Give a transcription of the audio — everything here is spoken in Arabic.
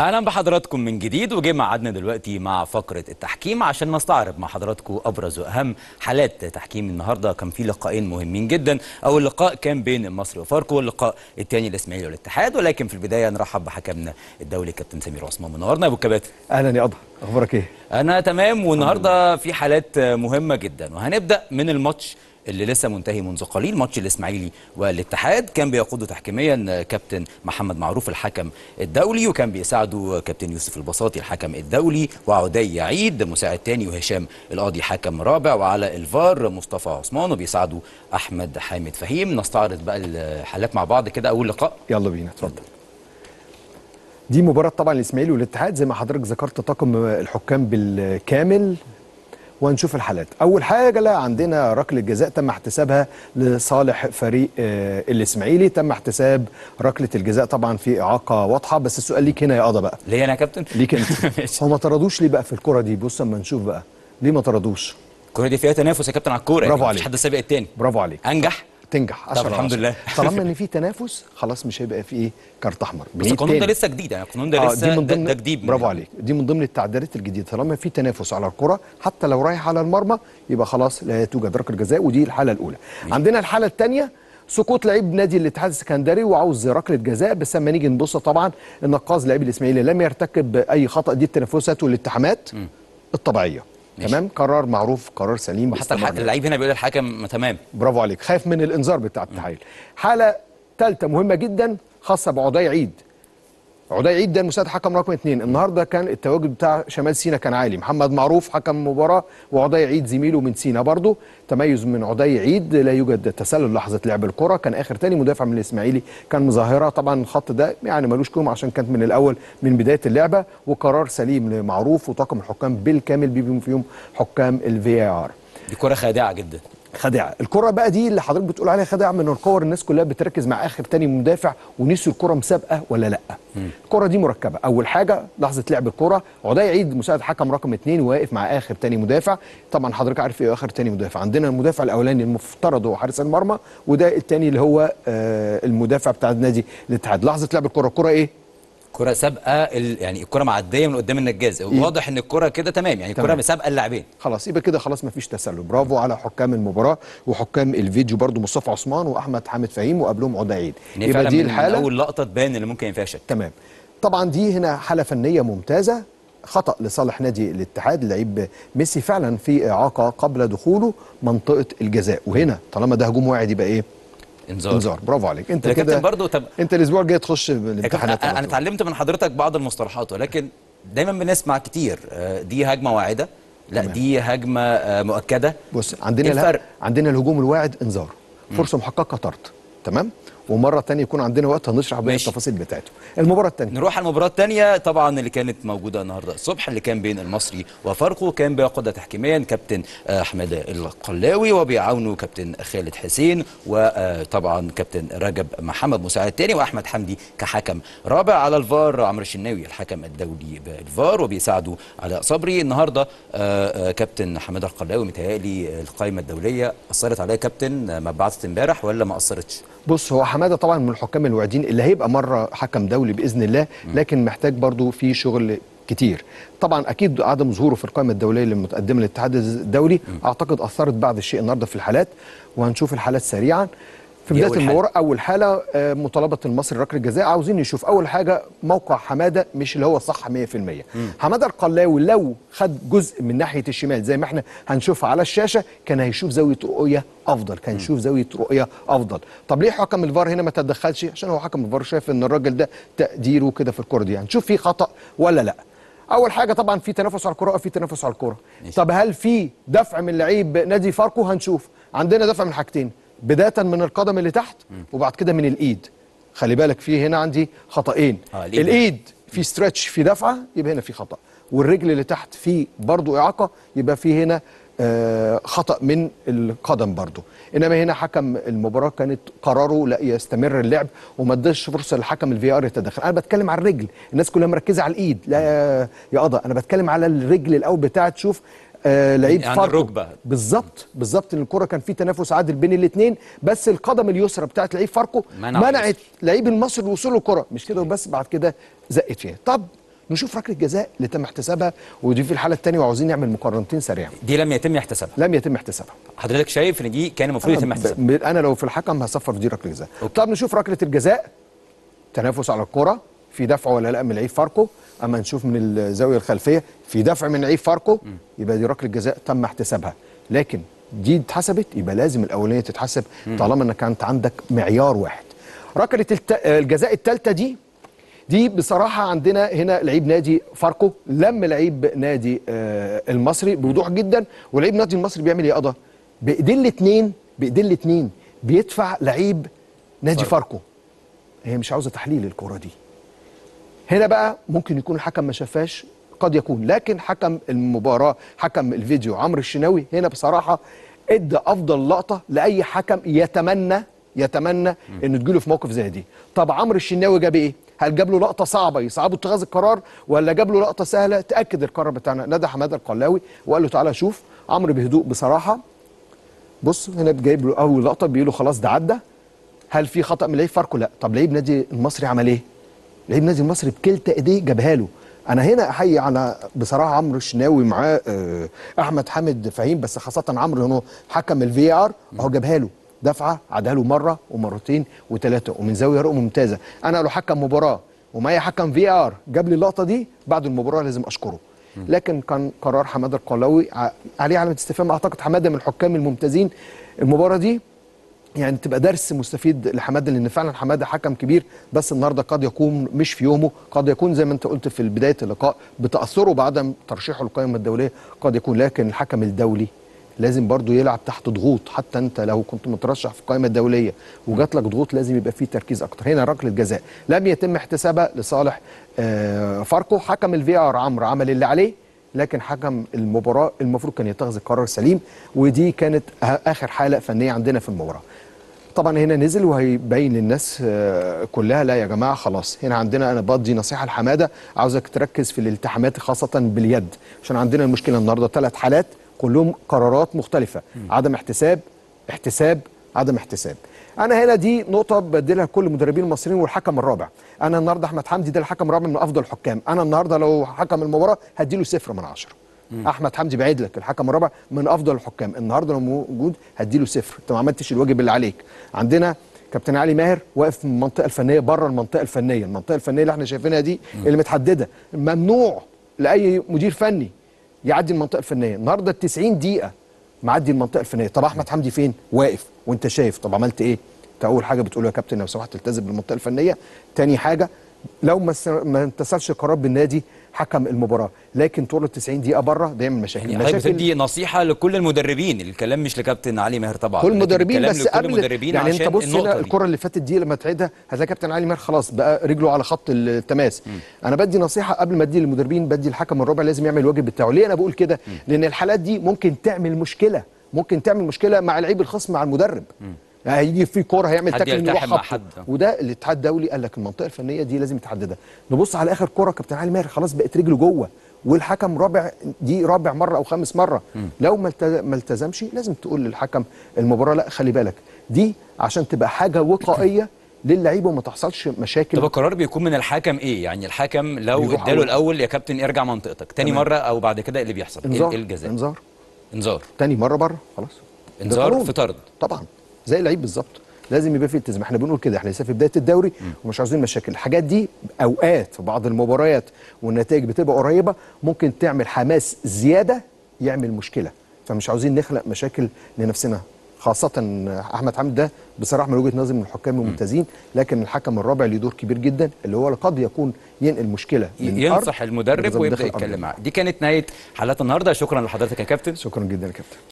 اهلا بحضراتكم من جديد وجه معادنا دلوقتي مع فقره التحكيم عشان نستعرض مع حضراتكم ابرز واهم حالات تحكيم النهارده كان في لقاءين مهمين جدا اول لقاء كان بين المصري وفاركو واللقاء الثاني الاسماعيلي والاتحاد ولكن في البدايه نرحب بحكمنا الدولي كابتن سمير عثمان منورنا يا ابو الكباتن اهلا يا اضحى اخبارك ايه انا تمام والنهارده في حالات مهمه جدا وهنبدا من الماتش اللي لسه منتهي منذ قليل ماتش الاسماعيلي والاتحاد كان بيقوده تحكيميا كابتن محمد معروف الحكم الدولي وكان بيساعده كابتن يوسف البساطي الحكم الدولي وعدي عيد مساعد تاني وهشام القاضي حكم رابع وعلى الفار مصطفى عثمان وبيساعده احمد حامد فهيم نستعرض بقى الحالات مع بعض كده اول لقاء يلا بينا اتفضل دي مباراة طبعا الاسماعيلي والاتحاد زي ما حضرتك ذكرت طاقم الحكام بالكامل ونشوف الحالات اول حاجه عندنا ركله جزاء تم احتسابها لصالح فريق آه، الاسماعيلي تم احتساب ركله الجزاء طبعا في اعاقه واضحه بس السؤال ليك هنا يا قضا بقى ليه انا يا كابتن ليك انت هو ما طردوش ليه بقى في الكره دي بص اما نشوف بقى ليه ما طردوش الكره دي فيها تنافس يا كابتن على الكوره يعني برافو يعني عليك حد سابق التاني برافو عليك انجح تنجح 10 الحمد لله طالما ان في تنافس خلاص مش هيبقى في ايه كارت احمر بس القانون ده لسه جديد يعني القانون ده آه، لسه آه ده جديد برافو عليك دي من ضمن التعديلات الجديده طالما في تنافس على الكره حتى لو رايح على المرمى يبقى خلاص لا توجد ركله جزاء ودي الحاله الاولى مين. عندنا الحاله الثانيه سقوط لعيب نادي الاتحاد السكندري وعاوز ركله جزاء بس لما نيجي نبص طبعا النقاز لعيب الاسماعيلي لم يرتكب اي خطا دي التنافسات والالتحامات الطبيعيه ماشي. تمام قرار معروف قرار سليم وحتى اللعيب هنا بيقول الحكم تمام برافو عليك خايف من الانذار بتاع التحايل حاله ثالثه مهمه جدا خاصه بعضي عيد عدي عيد ده المساعد حكم رقم اثنين النهارده كان التواجد بتاع شمال سينا كان عالي محمد معروف حكم المباراه وعدي عيد زميله من سينا برضه تميز من عدي عيد لا يوجد تسلل لحظه لعب الكره كان اخر تاني مدافع من الاسماعيلي كان مظاهره طبعا الخط ده يعني ملوش كلمه عشان كانت من الاول من بدايه اللعبه وقرار سليم لمعروف وطاقم الحكام بالكامل بيبي فيهم حكام الفي ار دي كره خادعه جدا خادعه الكره بقى دي اللي حضرتك بتقول عليها خادعه من الكور الناس كلها بتركز مع اخر تاني مدافع ونسيوا الكره مسابقه ولا لا الكره دي مركبه اول حاجه لحظه لعب الكره عدي عيد مساعد حكم رقم اثنين واقف مع اخر تاني مدافع طبعا حضرتك عارف ايه اخر تاني مدافع عندنا المدافع الاولاني المفترض هو حارس المرمى وده التاني اللي هو آه المدافع بتاع نادي الاتحاد لحظه لعب الكره الكره ايه كره سابقه يعني الكره معديه من قدام النجاز واضح ان الكره كده تمام يعني الكره سابقه اللاعبين خلاص يبقى كده خلاص مفيش تسلل برافو على حكام المباراه وحكام الفيديو برضو مصطفى عثمان واحمد حامد فهيم وقبلهم عدا عيد يبقى دي الحاله اول لقطه تبان اللي ممكن فيها شك تمام طبعا دي هنا حاله فنيه ممتازه خطا لصالح نادي الاتحاد لعيب ميسي فعلا في اعاقه قبل دخوله منطقه الجزاء وهنا طالما ده هجوم واعد يبقى ايه انذار انذار برافو عليك انت كده برضه تب... انت الاسبوع الجاي تخش الامتحانات انا اتعلمت من حضرتك بعض المصطلحات ولكن دايما بنسمع كتير آه، دي هجمه واعده لا تمام. دي هجمه آه، مؤكده بص عندنا الفرق. عندنا الهجوم الواعد انذار فرصه محققه طرد تمام ومره تانية يكون عندنا وقت هنشرح بقى التفاصيل بتاعته المباراه الثانيه نروح على المباراه الثانيه طبعا اللي كانت موجوده النهارده الصبح اللي كان بين المصري وفرقه كان بيقودها تحكيميا كابتن آه، احمد القلاوي وبيعاونه كابتن خالد حسين وطبعا آه، كابتن رجب محمد مساعد تاني واحمد حمدي كحكم رابع على الفار عمرو الشناوي الحكم الدولي بالفار وبيساعده علاء صبري النهارده آه، كابتن حماد القلاوي متهيألي القائمه الدوليه اثرت عليه كابتن ما بعثت امبارح ولا ما اثرتش بص هو حماده طبعا من الحكام الواعدين اللي هيبقى مره حكم دولي باذن الله لكن محتاج برضو في شغل كتير طبعا اكيد عدم ظهوره في القائمه الدوليه اللي متقدمه للاتحاد الدولي اعتقد اثرت بعض الشيء النهارده في الحالات وهنشوف الحالات سريعا في بدايه المباراه اول حاله آه، مطالبه المصري ركله جزاء عاوزين نشوف اول حاجه موقع حماده مش اللي هو صح 100% حماده القلاوي لو خد جزء من ناحيه الشمال زي ما احنا هنشوفها على الشاشه كان هيشوف زاويه رؤيه افضل كان يشوف زاويه رؤيه افضل طب ليه حكم الفار هنا ما تدخلش عشان هو حكم الفار شايف ان الراجل ده تقديره كده في الكره دي هنشوف يعني في خطا ولا لا اول حاجه طبعا في تنافس على الكره أه، في تنافس على الكره طب هل في دفع من لعيب نادي فاركو هنشوف عندنا دفع من حاجتين بدايه من القدم اللي تحت وبعد كده من الايد خلي بالك في هنا عندي خطأين آه الايد في ستريتش في دفعه يبقى هنا في خطأ والرجل اللي تحت في برضه اعاقه يبقى في هنا آه خطأ من القدم برضه انما هنا حكم المباراه كانت قراره لا يستمر اللعب وما اداش فرصه للحكم الفي ار يتدخل انا بتكلم على الرجل الناس كلها مركزه على الايد لا يا قضا انا بتكلم على الرجل الاول بتاعه تشوف آه لعيب يعني فرق الركبه بالظبط بالظبط ان الكره كان في تنافس عادل بين الاثنين بس القدم اليسرى بتاعت لعيب فاركو منع منعت لعيب المصري الوصول للكره مش كده وبس بعد كده زقت فيها طب نشوف ركله جزاء اللي تم احتسابها ودي في الحاله الثانيه وعاوزين نعمل مقارنتين سريعا دي لم يتم احتسابها لم يتم احتسابها حضرتك شايف ان دي كان المفروض يتم احتسابها ب... انا لو في الحكم هصفر دي ركله جزاء طب نشوف ركله الجزاء تنافس على الكره في دفع ولا لا من لعيب فاركو اما نشوف من الزاويه الخلفيه في دفع من عيب فاركو يبقى دي ركله جزاء تم احتسابها لكن دي اتحسبت يبقى لازم الاولانيه تتحسب طالما انك كانت عندك معيار واحد ركله الجزاء الثالثه دي دي بصراحه عندنا هنا لعيب نادي فاركو لم لعيب نادي آه، المصري بوضوح جدا ولعيب نادي المصري بيعمل ايه قضا بايدين الاثنين بايدين الاثنين بيدفع لعيب نادي فاركو هي مش عاوزه تحليل الكره دي هنا بقى ممكن يكون الحكم ما شافهاش قد يكون لكن حكم المباراه حكم الفيديو عمرو الشناوي هنا بصراحه ادى افضل لقطه لاي حكم يتمنى يتمنى ان تجيله في موقف زي دي طب عمرو الشناوي جاب ايه هل جاب له لقطه صعبه يصعب اتخاذ القرار ولا جاب له لقطه سهله تاكد القرار بتاعنا ندى حماده القلاوي وقال له تعالى شوف عمرو بهدوء بصراحه بص هنا جايب له اول لقطه بيقول له خلاص ده عدى هل في خطا من لعيب فاركو لا طب لعيب نادي المصري عمل ايه لعيب نادي مصر بكلتا ايديه جابها له انا هنا احيي على بصراحه عمرو الشناوي معاه آه، احمد حامد فهيم بس خاصه عمرو هنا حكم الفي ار اهو جابها له دفعه عادها له مره ومرتين وثلاثه ومن زاويه رؤيه ممتازه انا لو حكم مباراه ومعايا حكم في ار جاب لي اللقطه دي بعد المباراه لازم اشكره لكن كان قرار حماده القلاوي عليه علامه استفهام اعتقد حماده من الحكام الممتازين المباراه دي يعني تبقى درس مستفيد لحماده لان فعلا حماده حكم كبير بس النهارده قد يكون مش في يومه قد يكون زي ما انت قلت في بدايه اللقاء بتاثره بعدم ترشيحه للقائمه الدوليه قد يكون لكن الحكم الدولي لازم برضه يلعب تحت ضغوط حتى انت لو كنت مترشح في القائمه الدوليه وجات لك ضغوط لازم يبقى فيه تركيز اكتر هنا ركله جزاء لم يتم احتسابها لصالح آه، فاركو حكم الفي ار عمرو عمل اللي عليه لكن حكم المباراه المفروض كان يتخذ قرار سليم ودي كانت اخر حاله فنيه عندنا في المباراه طبعا هنا نزل وهيبين للناس آه، كلها لا يا جماعه خلاص هنا عندنا انا بدي نصيحه لحماده عاوزك تركز في الالتحامات خاصه باليد عشان عندنا المشكله النهارده ثلاث حالات كلهم قرارات مختلفه عدم احتساب احتساب عدم احتساب انا هنا دي نقطه بديلها كل المدربين المصريين والحكم الرابع انا النهارده احمد حمدي ده الحكم الرابع من افضل الحكام انا النهارده لو حكم المباراه هديله صفر من عشره مم. احمد حمدي بعيد لك الحكم الرابع من افضل الحكام النهارده لو موجود هديله صفر انت ما عملتش الواجب اللي عليك عندنا كابتن علي ماهر واقف من المنطقه الفنيه بره المنطقه الفنيه المنطقه الفنيه اللي احنا شايفينها دي مم. اللي متحدده ممنوع لاي مدير فني يعدي المنطقه الفنيه النهارده ال 90 دقيقه معدي المنطقه الفنيه طب احمد حمدي فين واقف وانت شايف طب عملت ايه انت اول حاجه بتقول يا كابتن لو سمحت التزم بالمنطقه الفنيه تاني حاجه لو ما امتثلش قرار بالنادي حكم المباراه لكن طول ال 90 دقيقه بره بيعمل مشاكل يعني مشاكل دي نصيحه لكل المدربين الكلام مش لكابتن علي ماهر طبعا كل المدربين بس قبل المدربين يعني انت بص هنا الكره اللي فاتت دي لما تعيدها هتلاقي كابتن علي ماهر خلاص بقى رجله على خط التماس م. انا بدي نصيحه قبل ما ادي للمدربين بدي الحكم الرابع لازم يعمل الواجب بتاعه ليه انا بقول كده لان الحالات دي ممكن تعمل مشكله ممكن تعمل مشكله مع لعيب الخصم مع المدرب م. هيجي في كوره هيعمل تاكل يروح حد وده الاتحاد الدولي قال لك المنطقه الفنيه دي لازم يتحددها نبص على اخر كوره كابتن علي ماهر خلاص بقت رجله جوه والحكم رابع دي رابع مره او خامس مره م. لو ما التزمش لازم تقول للحكم المباراه لا خلي بالك دي عشان تبقى حاجه وقائيه للعيبه وما تحصلش مشاكل طب القرار بيكون من الحكم ايه يعني الحكم لو اداله الاول يا كابتن ارجع منطقتك تاني تمام. مره او بعد كده إيه اللي بيحصل إيه انذار الجزاء انذار انذار تاني مره بره خلاص انذار في طرد طبعا زي اللعيب بالظبط لازم يبقى في التزام احنا بنقول كده احنا لسه في بدايه الدوري ومش عاوزين مشاكل الحاجات دي اوقات في بعض المباريات والنتائج بتبقى قريبه ممكن تعمل حماس زياده يعمل مشكله فمش عاوزين نخلق مشاكل لنفسنا خاصة أحمد حمد ده بصراحة من وجهة نظري من الحكام الممتازين لكن الحكم الرابع له دور كبير جدا اللي هو قد يكون ينقل مشكلة من ينصح المدرب ويبدأ يتكلم معاه دي كانت نهاية حلقة النهاردة شكرا لحضرتك يا كابتن شكرا جدا يا كابتن